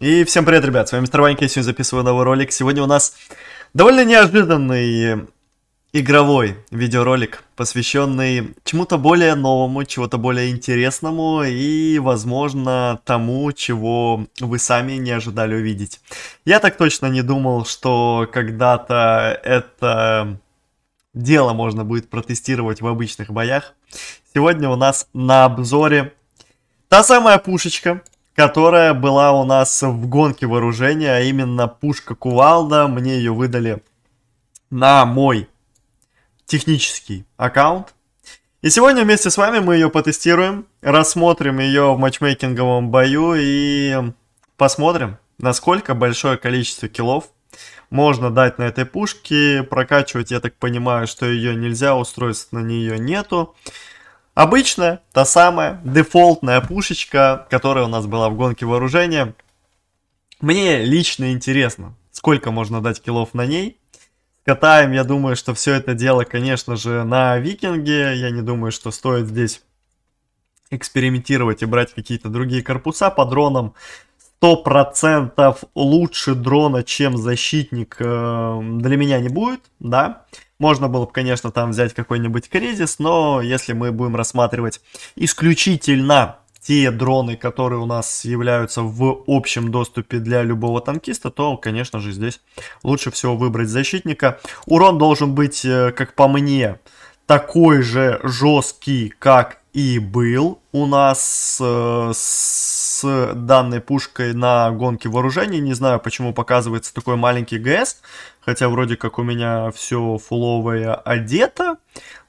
И всем привет, ребят, с вами Мистер Ванька, я сегодня записываю новый ролик. Сегодня у нас довольно неожиданный игровой видеоролик, посвященный чему-то более новому, чего-то более интересному и, возможно, тому, чего вы сами не ожидали увидеть. Я так точно не думал, что когда-то это дело можно будет протестировать в обычных боях. Сегодня у нас на обзоре та самая пушечка, которая была у нас в гонке вооружения, а именно пушка Кувалда. Мне ее выдали на мой технический аккаунт. И сегодня вместе с вами мы ее потестируем, рассмотрим ее в матчмейкинговом бою и посмотрим, насколько большое количество киллов можно дать на этой пушке. Прокачивать, я так понимаю, что ее нельзя, устройств на нее нету. Обычно та самая дефолтная пушечка, которая у нас была в гонке вооружения. Мне лично интересно, сколько можно дать киллов на ней. Катаем, я думаю, что все это дело, конечно же, на викинге. Я не думаю, что стоит здесь экспериментировать и брать какие-то другие корпуса по дронам. 100% лучше дрона, чем защитник, э, для меня не будет, да. Можно было бы, конечно, там взять какой-нибудь кризис, но если мы будем рассматривать исключительно те дроны, которые у нас являются в общем доступе для любого танкиста, то, конечно же, здесь лучше всего выбрать защитника. Урон должен быть, э, как по мне, такой же жесткий, как и был у нас э, с данной пушкой на гонке вооружений. Не знаю, почему показывается такой маленький ГС, хотя вроде как у меня все фуловое одето,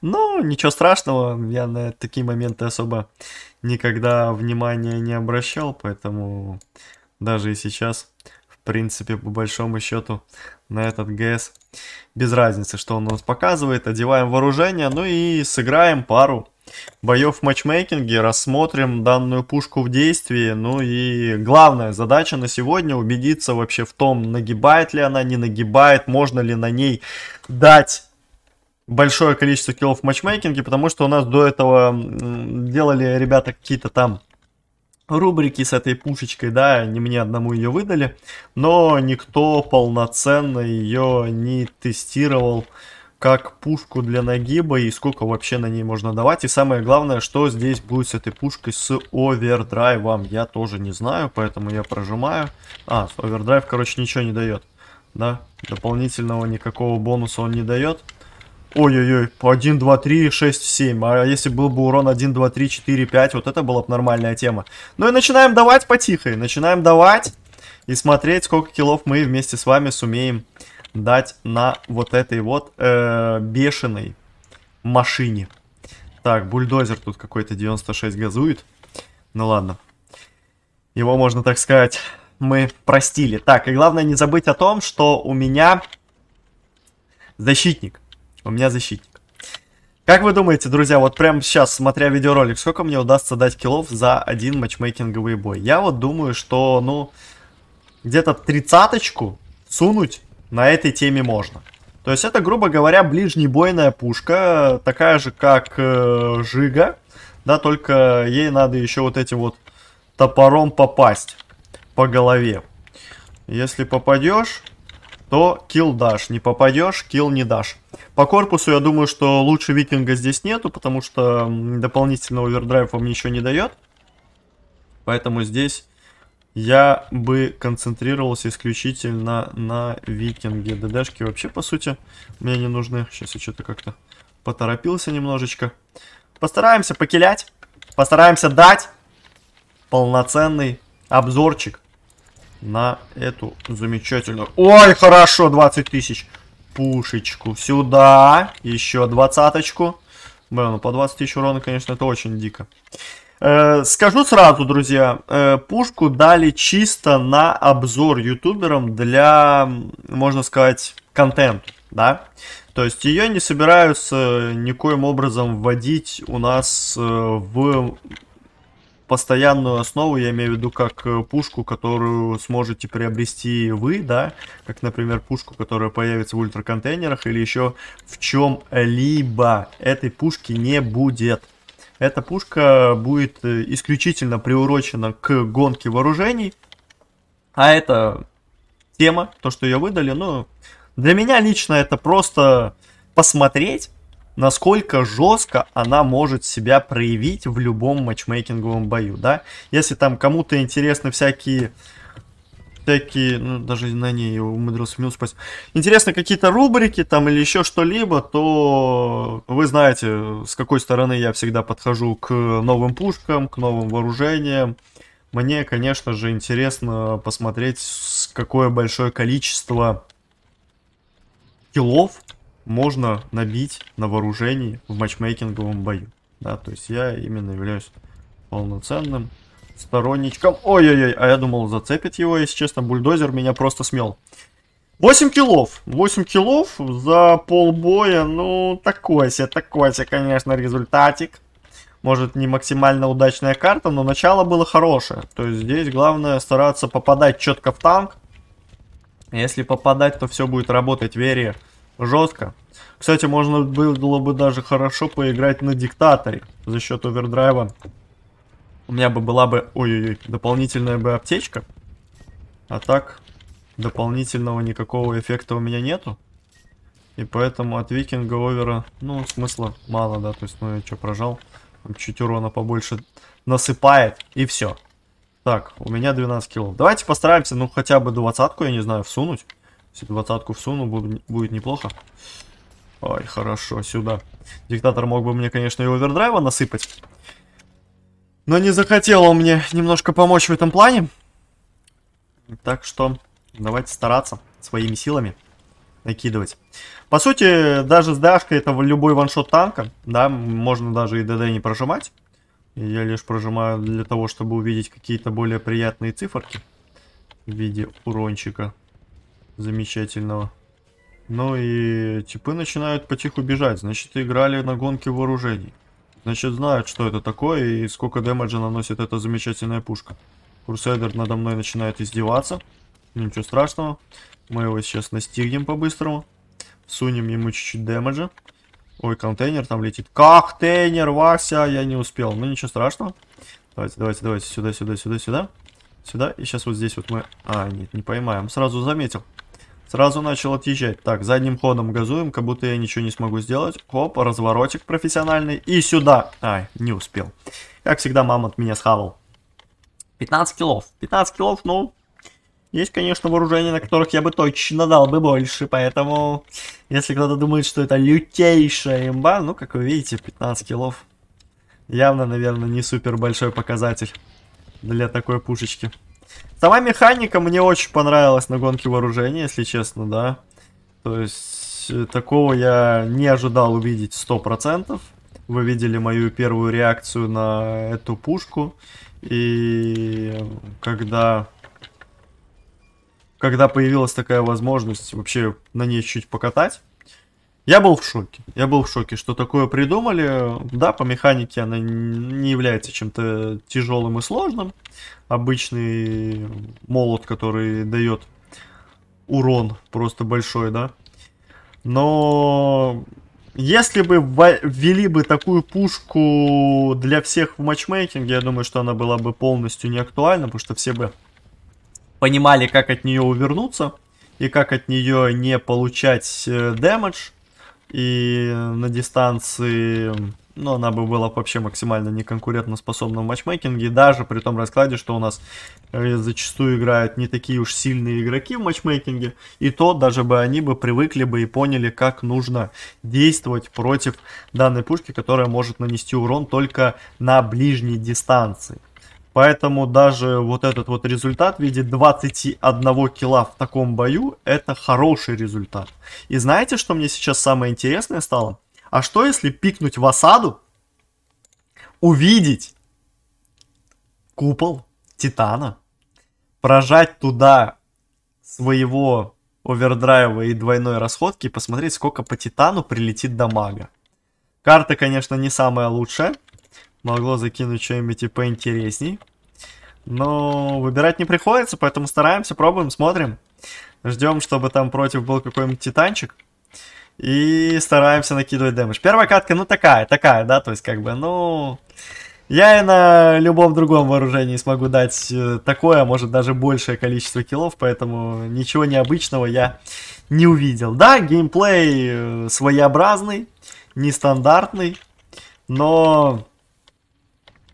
но ничего страшного, я на такие моменты особо никогда внимания не обращал, поэтому даже и сейчас, в принципе, по большому счету, на этот ГС без разницы, что он у нас показывает. Одеваем вооружение, ну и сыграем пару боев в матчмейкинге, рассмотрим данную пушку в действии. Ну и главная задача на сегодня убедиться вообще в том, нагибает ли она, не нагибает, можно ли на ней дать большое количество киллов в матчмейкинге, потому что у нас до этого делали ребята какие-то там рубрики с этой пушечкой, да, не мне одному ее выдали, но никто полноценно ее не тестировал как пушку для нагиба и сколько вообще на ней можно давать. И самое главное, что здесь будет с этой пушкой с овердрайвом. Я тоже не знаю, поэтому я прожимаю. А, овердрайв, короче, ничего не дает. Да, дополнительного никакого бонуса он не дает. Ой-ой-ой, 1, 2, 3, 6, 7. А если был бы урон 1, 2, 3, 4, 5, вот это была бы нормальная тема. Ну и начинаем давать потихо. Начинаем давать и смотреть, сколько киллов мы вместе с вами сумеем дать на вот этой вот э, бешеной машине. Так, бульдозер тут какой-то 96 газует. Ну ладно. Его, можно так сказать, мы простили. Так, и главное не забыть о том, что у меня защитник. У меня защитник. Как вы думаете, друзья, вот прямо сейчас, смотря видеоролик, сколько мне удастся дать киллов за один матчмейкинговый бой? Я вот думаю, что, ну, где-то тридцаточку сунуть на этой теме можно. То есть это, грубо говоря, ближнебойная пушка, такая же, как э, Жига, да, только ей надо еще вот этим вот топором попасть по голове. Если попадешь, то килл дашь, не попадешь, килл не дашь. По корпусу я думаю, что лучше викинга здесь нету, потому что дополнительного овердрайва мне ничего не дает. Поэтому здесь я бы концентрировался исключительно на викинге. ДДшки вообще, по сути, мне не нужны. Сейчас я что-то как-то поторопился немножечко. Постараемся покилять. Постараемся дать полноценный обзорчик на эту замечательную... Ой, хорошо, 20 тысяч. Пушечку сюда. Еще двадцаточку. Блин, ну по 20 тысяч урона, конечно, это очень дико. Э, скажу сразу, друзья, э, пушку дали чисто на обзор ютуберам для, можно сказать, контента, да? То есть ее не собираются никоим образом вводить у нас э, в постоянную основу, я имею в виду как пушку, которую сможете приобрести вы, да, как, например, пушку, которая появится в ультраконтейнерах или еще в чем-либо. Этой пушки не будет. Эта пушка будет э, исключительно приурочена к гонке вооружений. А это тема, то, что ее выдали, ну, для меня лично это просто посмотреть, насколько жестко она может себя проявить в любом матчмейкинговом бою, да. Если там кому-то интересны всякие всякие, ну, даже на ней я умудрился минус спасть. Интересно, какие-то рубрики там или еще что-либо, то вы знаете, с какой стороны я всегда подхожу к новым пушкам, к новым вооружениям. Мне, конечно же, интересно посмотреть, какое большое количество киллов можно набить на вооружении в матчмейкинговом бою. Да, то есть я именно являюсь полноценным сторонничком. Ой-ой-ой, а я думал зацепит его, если честно. Бульдозер меня просто смел. 8 килов. 8 килов за полбоя. Ну, такой себе, такой себе, конечно, результатик. Может, не максимально удачная карта, но начало было хорошее. То есть здесь главное стараться попадать четко в танк. Если попадать, то все будет работать вере жестко. Кстати, можно было бы даже хорошо поиграть на диктаторе за счет овердрайва у меня бы была бы, ой-ой-ой, дополнительная бы аптечка. А так, дополнительного никакого эффекта у меня нету. И поэтому от викинга овера, ну, смысла мало, да, то есть, ну, я что, прожал, чуть урона побольше насыпает, и все. Так, у меня 12 килов. Давайте постараемся, ну, хотя бы двадцатку, я не знаю, всунуть. Если двадцатку всуну, будет, будет неплохо. Ой, хорошо, сюда. Диктатор мог бы мне, конечно, и овердрайва насыпать. Но не захотел он мне немножко помочь в этом плане. Так что давайте стараться своими силами накидывать. По сути, даже с Дашкой это любой ваншот танка. Да, можно даже и ДД не прожимать. Я лишь прожимаю для того, чтобы увидеть какие-то более приятные циферки в виде урончика замечательного. Ну и типы начинают потиху бежать. Значит, играли на гонке вооружений. Значит, знают, что это такое и сколько дэмэджа наносит эта замечательная пушка. Курсейдер надо мной начинает издеваться. Ничего страшного. Мы его сейчас настигнем по-быстрому. Сунем ему чуть-чуть дэмэджа. Ой, контейнер там летит. как Контейнер, Вася, я не успел. Ну, ничего страшного. Давайте, давайте, давайте. Сюда, сюда, сюда, сюда. Сюда. И сейчас вот здесь вот мы... А, нет, не поймаем. Сразу заметил. Сразу начал отъезжать. Так, задним ходом газуем, как будто я ничего не смогу сделать. Хоп, разворотик профессиональный. И сюда. Ай, не успел. Как всегда, мама от меня схавал. 15 килов. 15 килов, ну, есть, конечно, вооружения, на которых я бы точно дал бы больше, поэтому, если кто-то думает, что это лютейшая имба, ну, как вы видите, 15 килов. Явно, наверное, не супер большой показатель для такой пушечки. Сама механика мне очень понравилась на гонке вооружения, если честно, да. То есть, э, такого я не ожидал увидеть 100%. Вы видели мою первую реакцию на эту пушку. И когда когда появилась такая возможность вообще на ней чуть покатать, я был в шоке. Я был в шоке, что такое придумали. Да, по механике она не является чем-то тяжелым и сложным. Обычный молот, который дает урон просто большой, да. Но если бы ввели бы такую пушку для всех в матчмейкинге, я думаю, что она была бы полностью не актуальна, потому что все бы понимали, как от нее увернуться и как от нее не получать э, дэмэдж. Э, и э, на дистанции, ну, она бы была вообще максимально неконкурентно способна в матчмейкинге, даже при том раскладе, что у нас э, зачастую играют не такие уж сильные игроки в матчмейкинге, и то даже бы они бы привыкли бы и поняли, как нужно действовать против данной пушки, которая может нанести урон только на ближней дистанции. Поэтому даже вот этот вот результат в виде 21 килла в таком бою, это хороший результат. И знаете, что мне сейчас самое интересное стало? А что если пикнуть в осаду, увидеть купол Титана, прожать туда своего овердрайва и двойной расходки и посмотреть, сколько по Титану прилетит дамага. Карта, конечно, не самая лучшая, могло закинуть что-нибудь типа, поинтересней. Но выбирать не приходится, поэтому стараемся, пробуем, смотрим. Ждем, чтобы там против был какой-нибудь титанчик. И стараемся накидывать дэмэдж. Первая катка, ну такая, такая, да, то есть как бы, ну... Я и на любом другом вооружении смогу дать э, такое, а может даже большее количество киллов, поэтому ничего необычного я не увидел. Да, геймплей э, своеобразный, нестандартный, но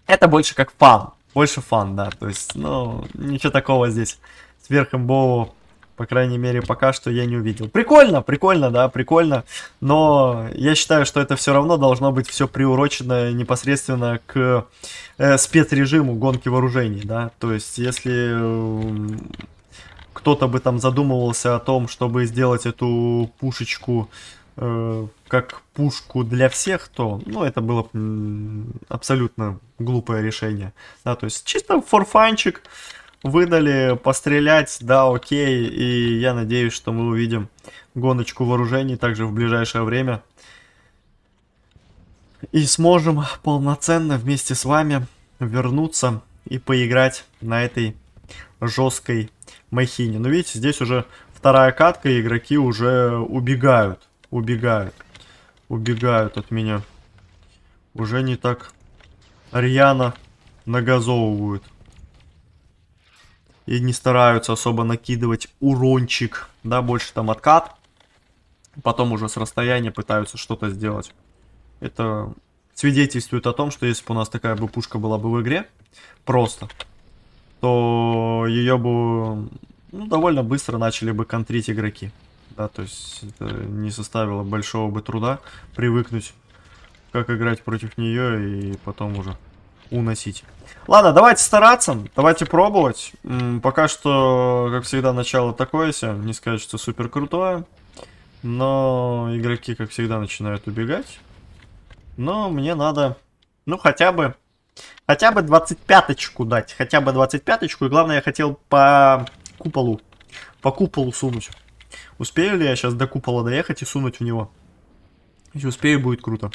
это больше как фан. Больше фан, да. То есть, ну, ничего такого здесь сверхэмбового, по крайней мере, пока что я не увидел. Прикольно, прикольно, да, прикольно. Но я считаю, что это все равно должно быть все приурочено непосредственно к э, спецрежиму гонки вооружений, да. То есть, если... Э, кто-то бы там задумывался о том, чтобы сделать эту пушечку Э, как пушку для всех, то, ну, это было абсолютно глупое решение. Да, то есть чисто форфанчик выдали пострелять, да, окей, и я надеюсь, что мы увидим гоночку вооружений также в ближайшее время. И сможем полноценно вместе с вами вернуться и поиграть на этой жесткой махине. Но видите, здесь уже вторая катка, и игроки уже убегают убегают. Убегают от меня. Уже не так рьяно нагазовывают. И не стараются особо накидывать урончик. Да, больше там откат. Потом уже с расстояния пытаются что-то сделать. Это свидетельствует о том, что если бы у нас такая бы пушка была бы в игре, просто, то ее бы ну, довольно быстро начали бы контрить игроки. Да, то есть это не составило большого бы труда привыкнуть, как играть против нее и потом уже уносить. Ладно, давайте стараться, давайте пробовать. пока что, как всегда, начало такое себе, не сказать, что супер крутое. Но игроки, как всегда, начинают убегать. Но мне надо, ну, хотя бы, хотя бы 25-очку дать. Хотя бы 25-очку. И главное, я хотел по куполу, по куполу сунуть. Успею ли я сейчас до купола доехать и сунуть в него? Если успею, будет круто.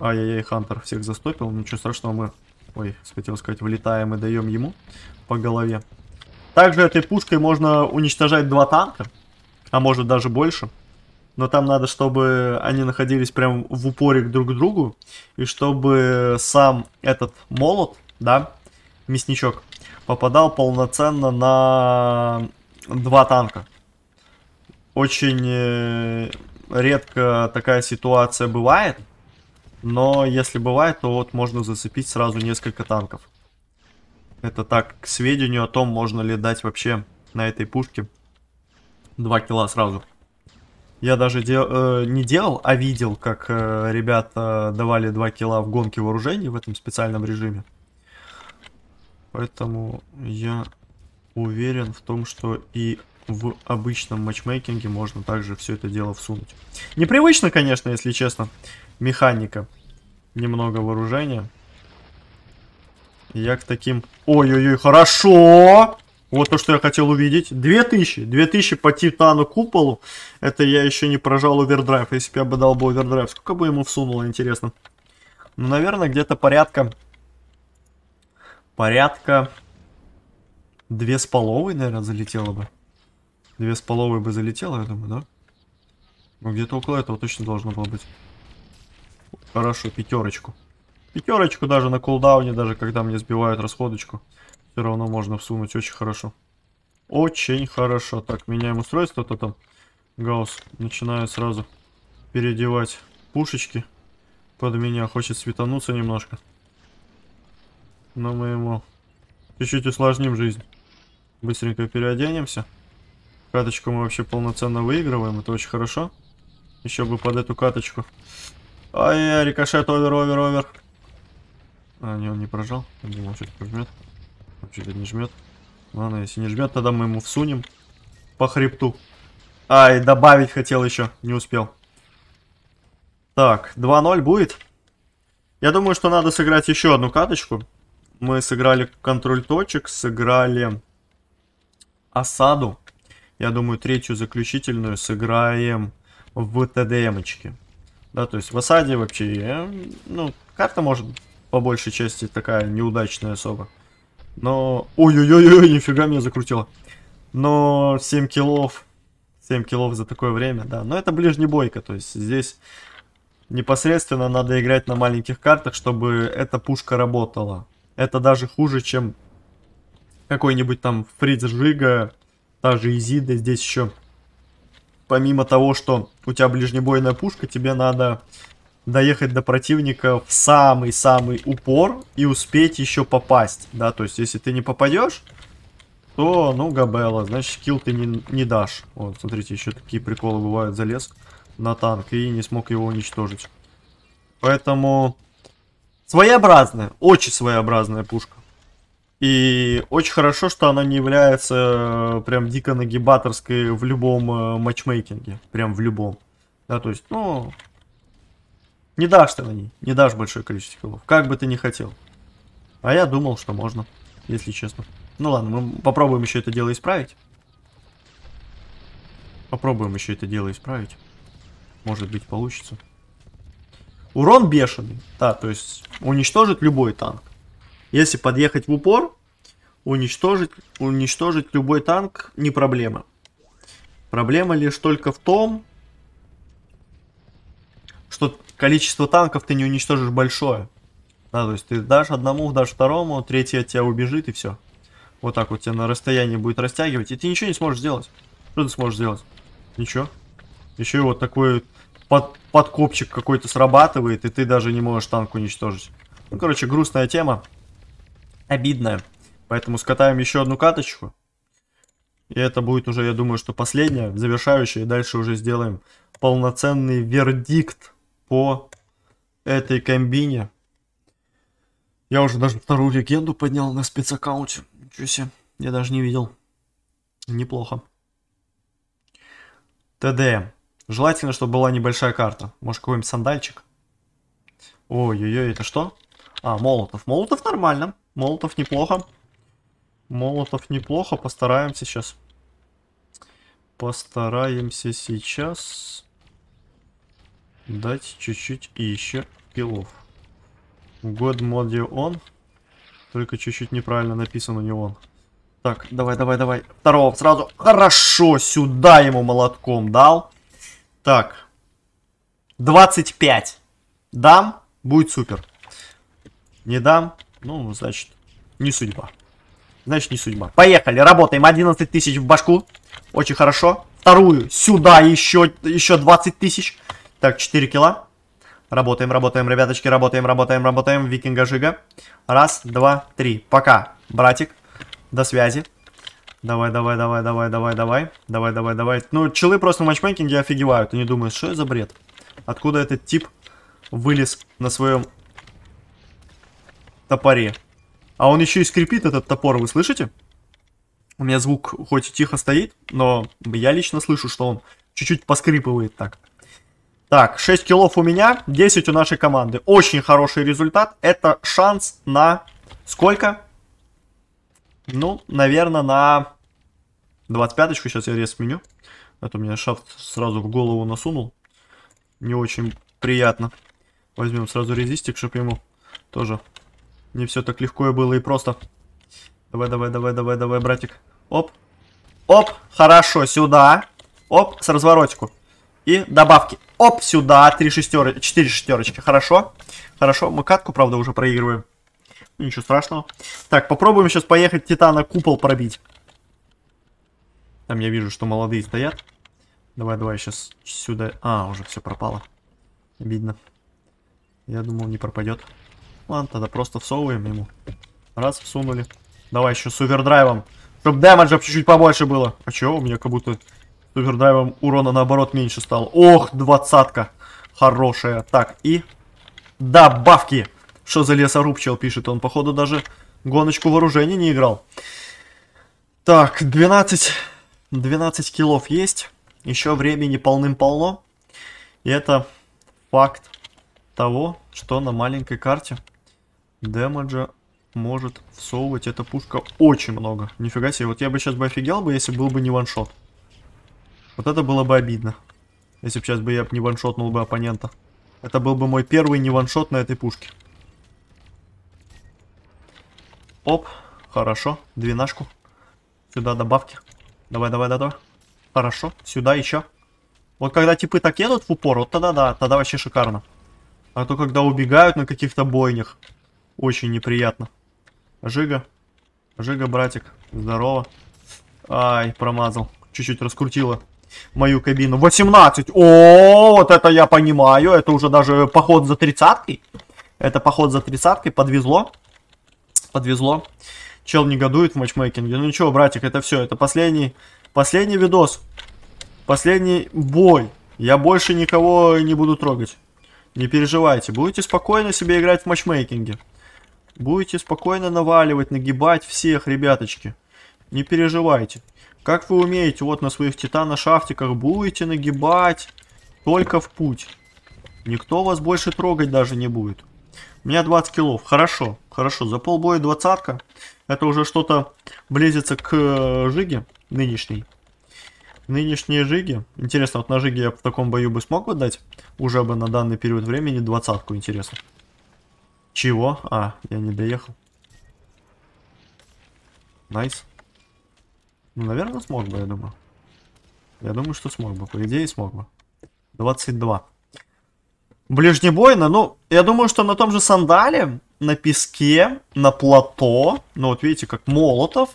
Ай-яй-яй, Хантер всех застопил. Ничего страшного, мы... Ой, хотел сказать, вылетаем и даем ему по голове. Также этой пушкой можно уничтожать два танка. А может даже больше. Но там надо, чтобы они находились прям в упоре друг к другу. И чтобы сам этот молот, да, мясничок, попадал полноценно на два танка. Очень э, редко такая ситуация бывает. Но если бывает, то вот можно зацепить сразу несколько танков. Это так, к сведению о том, можно ли дать вообще на этой пушке 2 килла сразу. Я даже дел, э, не делал, а видел, как э, ребята давали 2 килла в гонке вооружений в этом специальном режиме. Поэтому я уверен в том, что и в обычном матчмейкинге можно также все это дело всунуть. Непривычно, конечно, если честно, механика. Немного вооружения. Я к таким... Ой-ой-ой, хорошо! Вот то, что я хотел увидеть. 2000. 2000 по Титану Куполу. Это я еще не прожал овердрайв. Если бы я бы дал бы овердрайв, сколько бы ему всунуло, интересно. Ну, наверное, где-то порядка... Порядка... Две с половой, наверное, залетело бы. Две с половой бы залетело, я думаю, да? Ну, где-то около этого точно должно было быть. Хорошо, пятерочку. Пятерочку даже на кулдауне, даже когда мне сбивают расходочку. Все равно можно всунуть, очень хорошо. Очень хорошо. Так, меняем устройство, то там Гаус. начинает сразу переодевать пушечки под меня. Хочет светануться немножко. Но мы ему чуть-чуть усложним жизнь. Быстренько переоденемся. Каточку мы вообще полноценно выигрываем, это очень хорошо. Еще бы под эту каточку. Ай, рикошет, овер, овер, овер. А, не, он не прожал. Я думал, что-то прожмет. Вообще-то не жмет. Ладно, если не жмет, тогда мы ему всунем по хребту. Ай, добавить хотел еще, не успел. Так, 2-0 будет. Я думаю, что надо сыграть еще одну каточку. Мы сыграли контроль точек, сыграли осаду я думаю, третью заключительную сыграем в ТДМочке. Да, то есть в осаде вообще, э, ну, карта может по большей части такая неудачная особо. Но... Ой-ой-ой, нифига меня закрутило. Но 7 киллов, 7 киллов за такое время, да. Но это ближний бойка, то есть здесь непосредственно надо играть на маленьких картах, чтобы эта пушка работала. Это даже хуже, чем какой-нибудь там Фриц Жига Та же Изида здесь еще. Помимо того, что у тебя ближнебойная пушка, тебе надо доехать до противника в самый-самый упор и успеть еще попасть. Да, то есть, если ты не попадешь, то, ну, Габела, значит, килл ты не, не дашь. Вот, смотрите, еще такие приколы бывают. Залез на танк и не смог его уничтожить. Поэтому своеобразная, очень своеобразная пушка. И очень хорошо, что она не является э, прям дико нагибаторской в любом э, матчмейкинге. Прям в любом. Да, то есть, ну... Не дашь ты на ней. Не дашь большое количество килов. Как бы ты ни хотел. А я думал, что можно, если честно. Ну ладно, мы попробуем еще это дело исправить. Попробуем еще это дело исправить. Может быть, получится. Урон бешеный. Да, то есть уничтожит любой танк. Если подъехать в упор, уничтожить, уничтожить любой танк не проблема. Проблема лишь только в том, что количество танков ты не уничтожишь большое. Да, то есть ты дашь одному, дашь второму, третий от тебя убежит и все. Вот так вот тебя на расстоянии будет растягивать, и ты ничего не сможешь сделать. Что ты сможешь сделать? Ничего. Еще и вот такой под, подкопчик какой-то срабатывает, и ты даже не можешь танк уничтожить. Ну, короче, грустная тема обидно. Поэтому скатаем еще одну каточку. И это будет уже, я думаю, что последняя, завершающая. И дальше уже сделаем полноценный вердикт по этой комбине. Я уже даже вторую легенду поднял на спецаккаунте. Ничего себе, я даже не видел. Неплохо. ТДМ. Желательно, чтобы была небольшая карта. Может, какой-нибудь сандальчик? Ой-ой-ой, это что? А, Молотов. Молотов нормально. Молотов неплохо. Молотов неплохо. Постараемся сейчас. Постараемся сейчас дать чуть-чуть и еще пилов. God mod он, Только чуть-чуть неправильно написан у него. Так, давай, давай, давай. Второго сразу. Хорошо, сюда ему молотком дал. Так. 25. Дам, будет супер. Не дам, ну, значит, не судьба. Значит, не судьба. Поехали, работаем. 11 тысяч в башку. Очень хорошо. Вторую сюда еще, еще 20 тысяч. Так, 4 кило. Работаем, работаем, ребяточки, работаем, работаем, работаем. Викинга Жига. Раз, два, три. Пока, братик. До связи. Давай, давай, давай, давай, давай, давай. Давай, давай, давай. Ну, челы просто в матчмейкинге офигевают. Они думают, что это за бред? Откуда этот тип вылез на своем топоре. А он еще и скрипит, этот топор, вы слышите? У меня звук хоть и тихо стоит, но я лично слышу, что он чуть-чуть поскрипывает так. Так, 6 киллов у меня, 10 у нашей команды. Очень хороший результат. Это шанс на сколько? Ну, наверное, на 25-очку. Сейчас я рез меню. Это а меня шафт сразу в голову насунул. Не очень приятно. Возьмем сразу резистик, чтобы ему тоже не все так легко и было и просто. Давай, давай, давай, давай, давай, братик. Оп. Оп, хорошо, сюда. Оп, с разворотику. И добавки. Оп, сюда, три шестеры, четыре шестерочки, хорошо. Хорошо, мы катку, правда, уже проигрываем. Ничего страшного. Так, попробуем сейчас поехать Титана купол пробить. Там я вижу, что молодые стоят. Давай, давай, сейчас сюда. А, уже все пропало. Видно. Я думал, не пропадет. Ладно, тогда просто всовываем ему. Раз, всунули. Давай еще супердрайвом. Чтоб дэмэджа чуть-чуть побольше было. А чего? У меня как будто супердрайвом урона наоборот меньше стало. Ох, двадцатка. Хорошая. Так, и... Добавки! Что за лесоруб, чел, пишет он. Походу даже гоночку вооружений не играл. Так, 12... 12 килов есть. Еще времени полным-полно. И это факт того, что на маленькой карте Демеджа может всовывать эта пушка очень много. Нифига себе, вот я бы сейчас бы офигел бы, если был бы не ваншот. Вот это было бы обидно. Если бы сейчас бы я не ваншотнул бы оппонента. Это был бы мой первый не ваншот на этой пушке. Оп, хорошо, двенашку. Сюда добавки. Давай, давай, давай, давай. Хорошо, сюда еще. Вот когда типы так едут в упор, вот тогда да, тогда вообще шикарно. А то когда убегают на каких-то бойнях. Очень неприятно. Жига. Жига, братик. Здорово. Ай, промазал. Чуть-чуть раскрутила мою кабину. 18! О, вот это я понимаю. Это уже даже поход за тридцаткой. Это поход за тридцаткой. Подвезло. Подвезло. Чел негодует в матчмейкинге. Ну ничего, братик, это все. Это последний, последний видос. Последний бой. Я больше никого не буду трогать. Не переживайте. Будете спокойно себе играть в матчмейкинге. Будете спокойно наваливать, нагибать всех, ребяточки. Не переживайте. Как вы умеете, вот на своих титано-шафтиках будете нагибать только в путь. Никто вас больше трогать даже не будет. У меня 20 килов. Хорошо, хорошо. За полбоя двадцатка. Это уже что-то близится к э, жиге нынешней. Нынешние жиги. Интересно, вот на жиге я в таком бою бы смог бы дать уже бы на данный период времени двадцатку, интересно. Чего? А, я не доехал. Найс. Ну, наверное, смог бы, я думаю. Я думаю, что смог бы. По идее, смог бы. 22. Ближнебойно, ну, я думаю, что на том же сандале, на песке, на плато, ну, вот видите, как Молотов,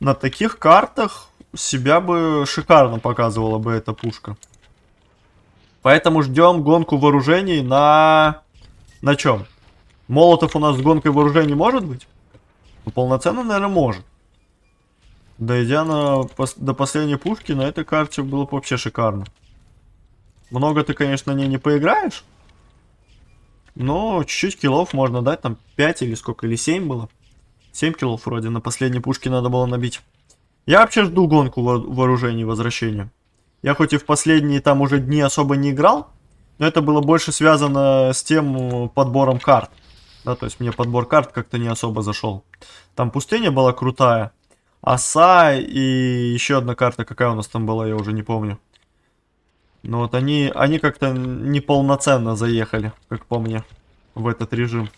на таких картах себя бы шикарно показывала бы эта пушка. Поэтому ждем гонку вооружений на... На чем? Молотов у нас с гонкой вооружений может быть? Ну, полноценно, наверное, может. Дойдя на, пос, до последней пушки, на этой карте было бы вообще шикарно. Много ты, конечно, на ней не поиграешь. Но чуть-чуть киллов можно дать, там 5 или сколько, или 7 было. 7 киллов вроде на последней пушке надо было набить. Я вообще жду гонку во вооружений возвращения. Я хоть и в последние там уже дни особо не играл, но это было больше связано с тем э, подбором карт да, то есть мне подбор карт как-то не особо зашел. Там пустыня была крутая, оса и еще одна карта, какая у нас там была, я уже не помню. Но вот они, они как-то неполноценно заехали, как по мне, в этот режим.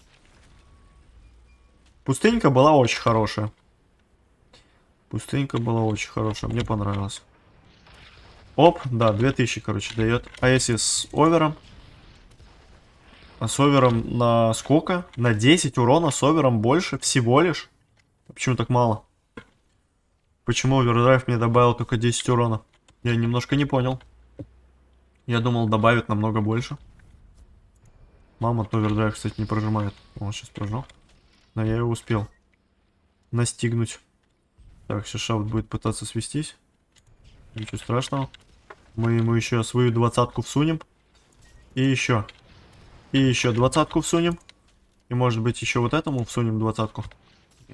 Пустынька была очень хорошая. Пустынька была очень хорошая, мне понравилась. Оп, да, 2000, короче, дает. А если с овером? А с овером на сколько? На 10 урона с овером больше всего лишь? Почему так мало? Почему овердрайв мне добавил только 10 урона? Я немножко не понял. Я думал добавит намного больше. Мама от овердрайв, кстати, не прожимает. Он сейчас прожал. Но я его успел настигнуть. Так, сейчас шафт будет пытаться свестись. Ничего страшного. Мы ему еще свою двадцатку всунем. И еще. И еще двадцатку всунем. И может быть еще вот этому всунем двадцатку.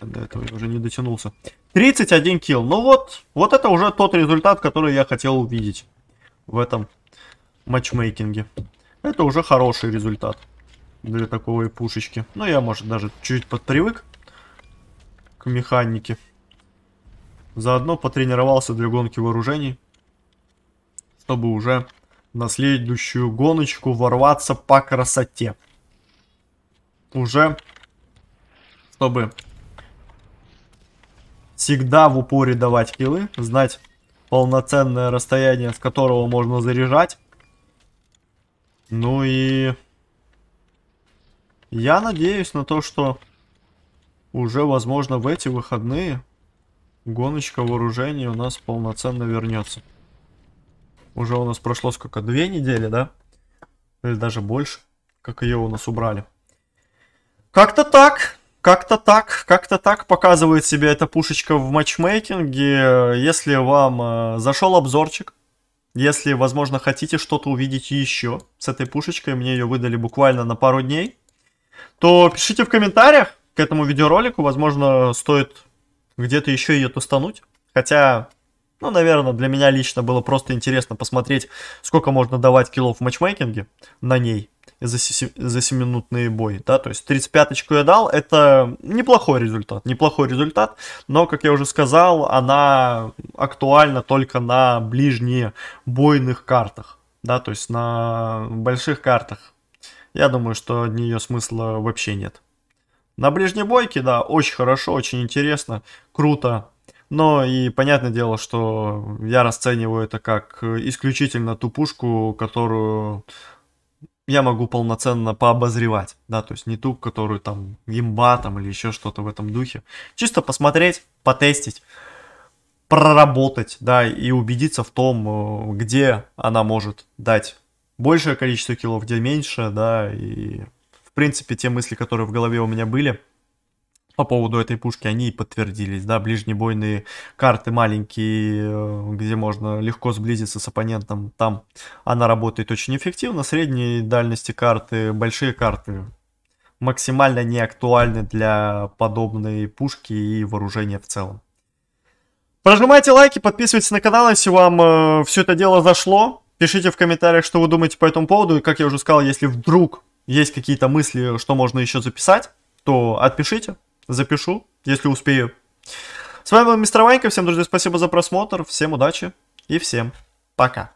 до этого я уже не дотянулся. 31 килл. Ну вот, вот это уже тот результат, который я хотел увидеть в этом матчмейкинге. Это уже хороший результат для такой пушечки. Ну, я, может, даже чуть-чуть подпривык к механике. Заодно потренировался для гонки вооружений, чтобы уже на следующую гоночку ворваться по красоте. Уже, чтобы всегда в упоре давать килы знать полноценное расстояние, с которого можно заряжать. Ну и я надеюсь на то, что уже, возможно, в эти выходные гоночка вооружений у нас полноценно вернется. Уже у нас прошло сколько? Две недели, да? Или даже больше, как ее у нас убрали. Как-то так. Как-то так, как-то так показывает себе эта пушечка в матчмейкинге. Если вам э, зашел обзорчик, если, возможно, хотите что-то увидеть еще с этой пушечкой, мне ее выдали буквально на пару дней, то пишите в комментариях к этому видеоролику. Возможно, стоит где-то еще ее тустануть. Хотя ну, наверное, для меня лично было просто интересно посмотреть, сколько можно давать киллов в матчмейкинге на ней за, за 7-минутные бои, да, то есть 35-очку я дал, это неплохой результат, неплохой результат, но, как я уже сказал, она актуальна только на ближние бойных картах, да, то есть на больших картах. Я думаю, что от нее смысла вообще нет. На ближней бойке, да, очень хорошо, очень интересно, круто, но и понятное дело, что я расцениваю это как э, исключительно ту пушку, которую я могу полноценно пообозревать, да, то есть не ту, которую там имба там или еще что-то в этом духе. Чисто посмотреть, потестить, проработать, да, и убедиться в том, э, где она может дать большее количество килов, где меньше, да, и в принципе те мысли, которые в голове у меня были – по поводу этой пушки, они и подтвердились, да, ближнебойные карты маленькие, э, где можно легко сблизиться с оппонентом, там она работает очень эффективно, средние дальности карты, большие карты максимально не актуальны для подобной пушки и вооружения в целом. Прожимайте лайки, подписывайтесь на канал, если вам э, все это дело зашло. Пишите в комментариях, что вы думаете по этому поводу. И, как я уже сказал, если вдруг есть какие-то мысли, что можно еще записать, то отпишите запишу, если успею. С вами был Мистер Ванька, всем, друзья, спасибо за просмотр, всем удачи и всем пока.